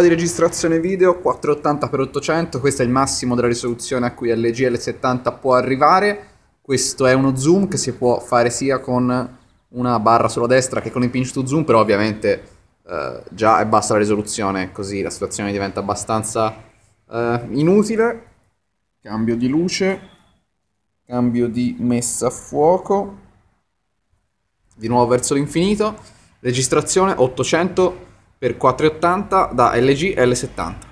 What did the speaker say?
di registrazione video 480x800, questo è il massimo della risoluzione a cui LG l 70 può arrivare. Questo è uno zoom che si può fare sia con una barra sulla destra che con il pinch to zoom, però ovviamente eh, già è bassa la risoluzione, così la situazione diventa abbastanza eh, inutile. Cambio di luce, cambio di messa a fuoco, di nuovo verso l'infinito, registrazione 800 per 480 da LG L70.